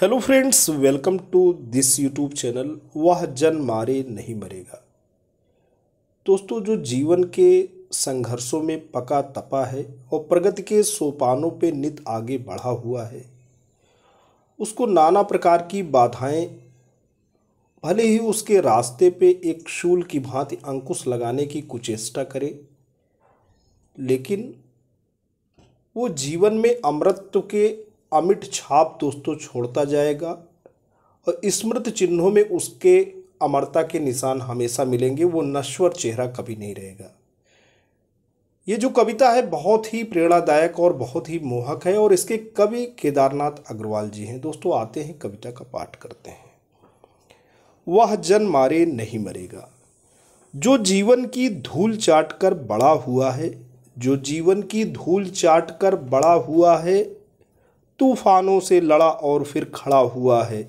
hello friends welcome to this YouTube channel वह जन मारे नहीं मरेगा दोस्तों जो जीवन के संघर्षों में पका तपा है और प्रगति के सोपानों पे नित आगे बढ़ा हुआ है उसको नाना प्रकार की बाधाएं भले ही उसके रास्ते पे एक शूल की भांति अंकुश लगाने की कुचेष्टा करे लेकिन वो जीवन में अमृत के अमिट छाप दोस्तों छोड़ता जाएगा और स्मृत चिन्हों में उसके अमरता के निशान हमेशा मिलेंगे वो नश्वर चेहरा कभी नहीं रहेगा ये जो कविता है बहुत ही प्रेरणादायक और बहुत ही मोहक है और इसके कवि केदारनाथ अग्रवाल जी हैं दोस्तों आते हैं कविता का पाठ करते हैं वह जन मारे नहीं मरेगा जो जीवन की धूल चाट कर बड़ा हुआ है जो जीवन की धूल चाट कर बड़ा हुआ है तूफानों से लड़ा और फिर खड़ा हुआ है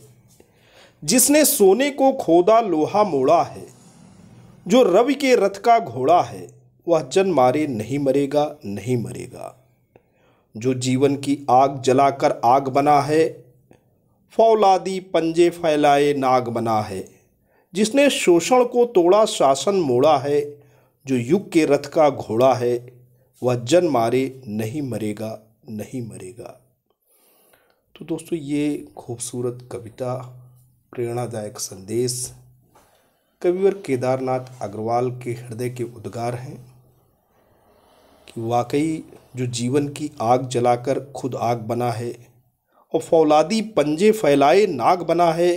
जिसने सोने को खोदा लोहा मोड़ा है जो रवि के रथ का घोड़ा है वह जन मारे नहीं मरेगा नहीं मरेगा जो जीवन की आग जलाकर आग बना है फौलादी पंजे फैलाए नाग बना है जिसने शोषण को तोड़ा शासन मोड़ा है जो युग के रथ का घोड़ा है वह जन मारे नहीं मरेगा नहीं मरेगा तो दोस्तों ये खूबसूरत कविता प्रेरणादायक संदेश कविवर केदारनाथ अग्रवाल के हृदय के उद्गार हैं कि वाकई जो जीवन की आग जलाकर खुद आग बना है और फौलादी पंजे फैलाए नाग बना है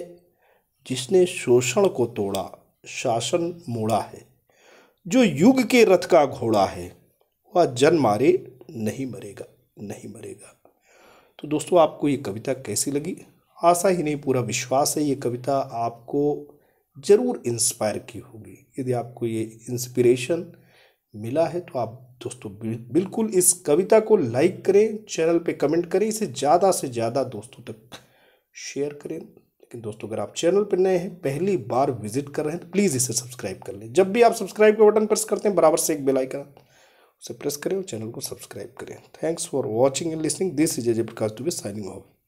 जिसने शोषण को तोड़ा शासन मोड़ा है जो युग के रथ का घोड़ा है वह जन मारे नहीं मरेगा नहीं मरेगा तो दोस्तों आपको ये कविता कैसी लगी आशा ही नहीं पूरा विश्वास है ये कविता आपको ज़रूर इंस्पायर की होगी यदि आपको ये इंस्पिरेशन मिला है तो आप दोस्तों बिल्कुल इस कविता को लाइक करें चैनल पे कमेंट करें इसे ज़्यादा से ज़्यादा दोस्तों तक शेयर करें लेकिन दोस्तों अगर आप चैनल पर नए हैं पहली बार विजिट कर रहे हैं तो प्लीज़ इसे सब्सक्राइब कर लें जब भी आप सब्सक्राइब के बटन प्रेस करते हैं बराबर से एक बेलाइकन उसे प्रेस करें और चैनल को सब्सक्राइब करें thanks for watching and listening this is Ajay Prakash B signing of